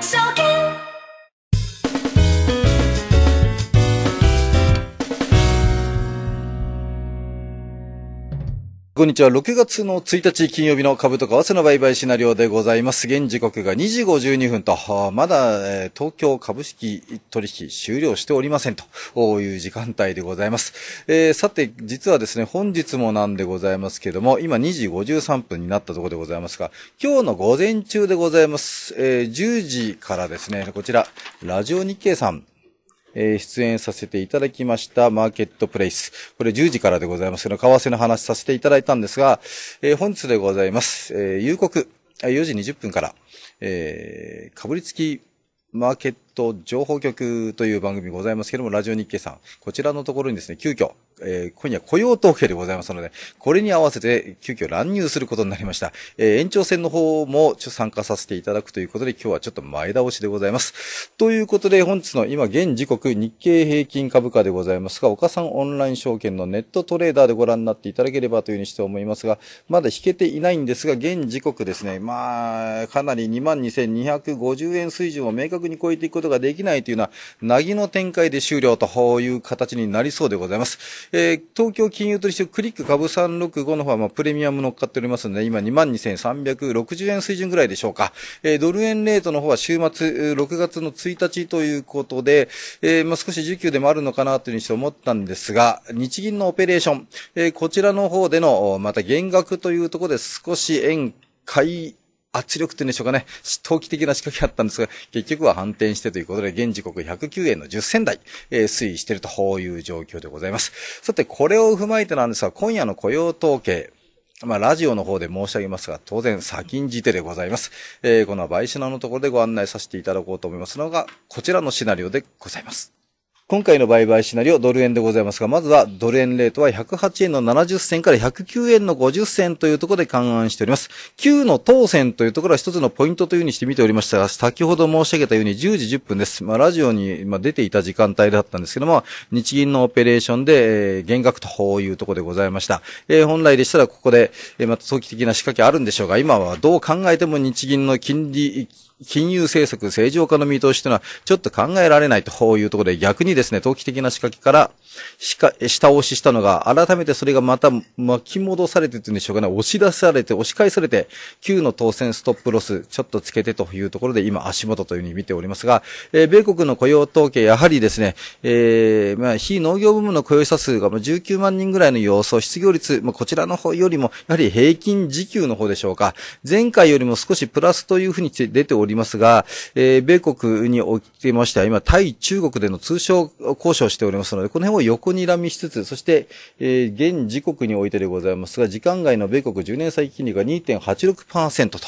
so こんにちは。6月の1日金曜日の株と為替の売買シナリオでございます。現時刻が2時52分と、まだ、え東京株式取引終了しておりませんという時間帯でございます。えー、さて、実はですね、本日もなんでございますけども、今2時53分になったところでございますが、今日の午前中でございます。えー、10時からですね、こちら、ラジオ日経さんえ出演させていただきましたマーケットプレイス。これ10時からでございますけど、為替の話させていただいたんですが、え本日でございます。えー、夕刻、4時20分から、えー、かぶりつきマーケット情報局という番組ございますけども、ラジオ日経さん、こちらのところにですね、急遽、えー、今夜雇用統計でございますので、これに合わせて急遽乱入することになりました。えー、延長戦の方もちょ参加させていただくということで、今日はちょっと前倒しでございます。ということで、本日の今現時刻日経平均株価でございますが、岡さんオンライン証券のネットトレーダーでご覧になっていただければというふうにして思いますが、まだ引けていないんですが、現時刻ですね、まあ、かなり22,250円水準を明確に超えていくことができないというのは、なぎの展開で終了という形になりそうでございます。えー、東京金融取引所クリック株365の方は、まあ、プレミアム乗っかっておりますので、今22,360円水準ぐらいでしょうか。えー、ドル円レートの方は週末、6月の1日ということで、えー、まあ、少し19でもあるのかなというふうにして思ったんですが、日銀のオペレーション、えー、こちらの方での、また減額というところで少し円買い、圧力というんでしょうかね、投機的な仕掛けあったんですが、結局は反転してということで、現時刻109円の10銭台、えー、推移しているという状況でございます。さて、これを踏まえてなんですが、今夜の雇用統計、まあ、ラジオの方で申し上げますが、当然先んじてでございます。えー、このバイのところでご案内させていただこうと思いますのが、こちらのシナリオでございます。今回の売買シナリオ、ドル円でございますが、まずはドル円レートは108円の70銭から109円の50銭というところで勘案しております。9の当選というところは一つのポイントというふうにして見ておりましたが、先ほど申し上げたように10時10分です。まあ、ラジオに、出ていた時間帯だったんですけども、日銀のオペレーションで、えー、減額というところでございました。えー、本来でしたらここで、えー、また早期的な仕掛けあるんでしょうが、今はどう考えても日銀の金利、金融政策正常化の見通しというのはちょっと考えられないというところで逆にですね、投機的な仕掛けからしか、下押ししたのが改めてそれがまた巻き戻されてというんでしょうかね、押し出されて、押し返されて、9の当選ストップロス、ちょっとつけてというところで今足元というふうに見ておりますが、えー、米国の雇用統計、やはりですね、えー、まあ、非農業部門の雇用者数が19万人ぐらいの様相、失業率、まあ、こちらの方よりも、やはり平均時給の方でしょうか、前回よりも少しプラスというふうに出ておりりますが、えー、米国におきましては、今、対中国での通商交渉しておりますので、この辺を横にらみしつつ、そして、えー、現時刻においてでございますが、時間外の米国10年債金利が2.86%と、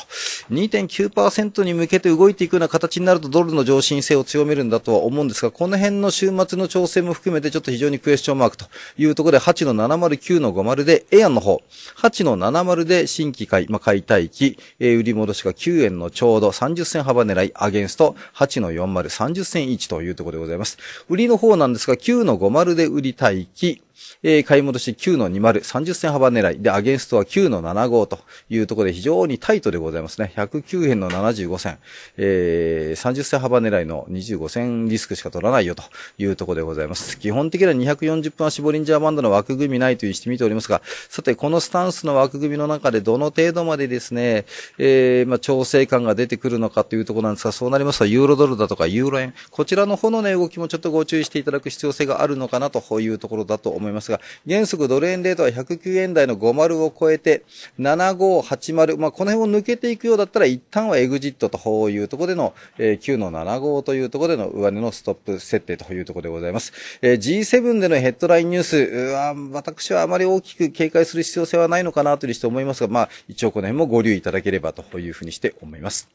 2.9%に向けて動いていくような形になると、ドルの上進性を強めるんだとは思うんですが、この辺の週末の調整も含めて、ちょっと非常にクエスチョンマークというところで、8の709の50で、エアンの方、8の70で新規買い、まあ、買いたい機、えー、売り戻しが9円のちょうど30銭幅狙い、アゲンスト、8の40、30銭1というところでございます。売りの方なんですが、9の50で売り待機、えー、買い戻し9の20、30銭幅狙い。で、アゲンストは9の75というところで非常にタイトでございますね。109円の75銭、えー、30銭幅狙いの25銭リスクしか取らないよというところでございます。基本的には240分足ボリンジャーバンドの枠組みないというしてみておりますが、さて、このスタンスの枠組みの中でどの程度までですね、えー、まあ、調整感が出てくるのかというところなんですが、そうなりますと、ユーロドルだとかユーロ円、こちらの方のね、動きもちょっとご注意していただく必要性があるのかなというところだと思います。いますが、原則ドル円レートは109円台の50を超えて、7580、まあ、この辺を抜けていくようだったら、一旦はエグジットというところでの、えー、9の75というところでの上値のストップ設定というところでございます。えー、G7 でのヘッドラインニュース、うわ私はあまり大きく警戒する必要性はないのかなというふうにして思いますが、まあ、一応この辺もご留意いただければというふうにして思います。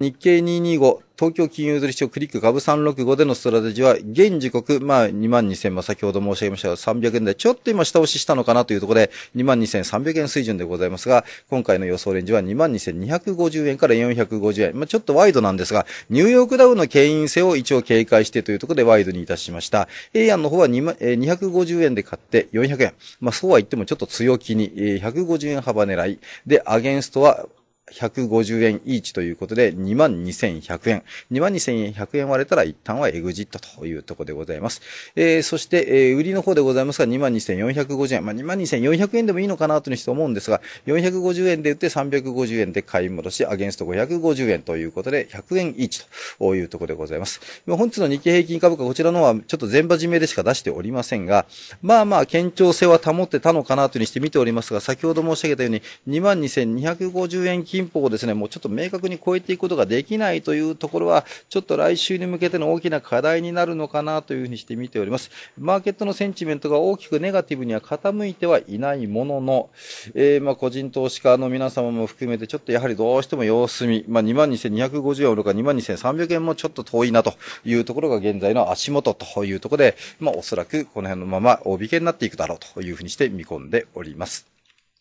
日経225、東京金融取引所クリック株365でのストラテジーは、現時刻、まあ22,000あ、先ほど申し上げましたが、300円で、ちょっと今下押ししたのかなというところで、22,300円水準でございますが、今回の予想レンジは22,250円から450円。まあちょっとワイドなんですが、ニューヨークダウの牽引性を一応警戒してというところでワイドにいたしました。A 案の方は250円で買って400円。まあそうは言ってもちょっと強気に、150円幅狙い。で、アゲンストは、150円イーチということで、22,100円。22,100円割れたら一旦はエグジットというところでございます。えー、そして、えー、売りの方でございますが、22,450円。まあ、22,400円でもいいのかなというふうに思うんですが、450円で売って350円で買い戻し、アゲンスト550円ということで、100円イーチというところでございます。本日の日経平均株価、こちらのはちょっと全場締めでしか出しておりませんが、まあまあ、堅調性は保ってたのかなというふうにして見ておりますが、先ほど申し上げたように、22,250円金峰をですね、もうちょっと明確に超えていくことができないというところは、ちょっと来週に向けての大きな課題になるのかなというふうにして見ております。マーケットのセンチメントが大きくネガティブには傾いてはいないものの、えー、まあ個人投資家の皆様も含めて、ちょっとやはりどうしても様子見、まあ22,250円とか22,300円もちょっと遠いなというところが現在の足元というところで、まあおそらくこの辺のまま大引けになっていくだろうというふうにして見込んでおります。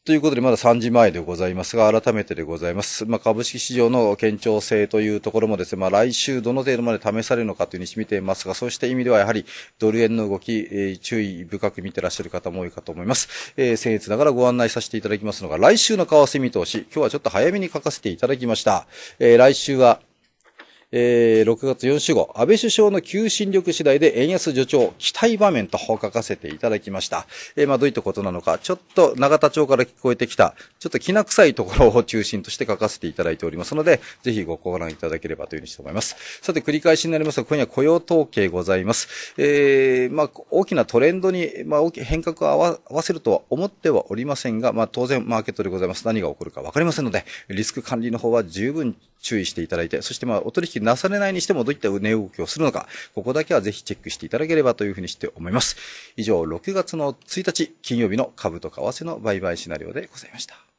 ということで、まだ3時前でございますが、改めてでございます。まあ、株式市場の堅調性というところもですね、まあ、来週どの程度まで試されるのかというふうにみていますが、そうした意味ではやはり、ドル円の動き、えー、注意深く見てらっしゃる方も多いかと思います。えー、僭越ながらご案内させていただきますのが、来週の為替見通し、今日はちょっと早めに書かせていただきました。えー、来週は、えー、6月4週後、安倍首相の求心力次第で円安助長、期待場面と書かせていただきました。えー、まあ、どういったことなのか、ちょっと永田町から聞こえてきた、ちょっときな臭いところを中心として書かせていただいておりますので、ぜひご覧いただければというふうにして思います。さて、繰り返しになりますが、今夜雇用統計ございます。えー、まあ、大きなトレンドに、まあ、大き変革を合わせるとは思ってはおりませんが、まあ、当然マーケットでございます。何が起こるかわかりませんので、リスク管理の方は十分注意していただいて、そしてまあ、お取引なされないにしてもどういった値動きをするのか、ここだけはぜひチェックしていただければというふうにして思います。以上、6月の1日金曜日の株と為替の売買シナリオでございました。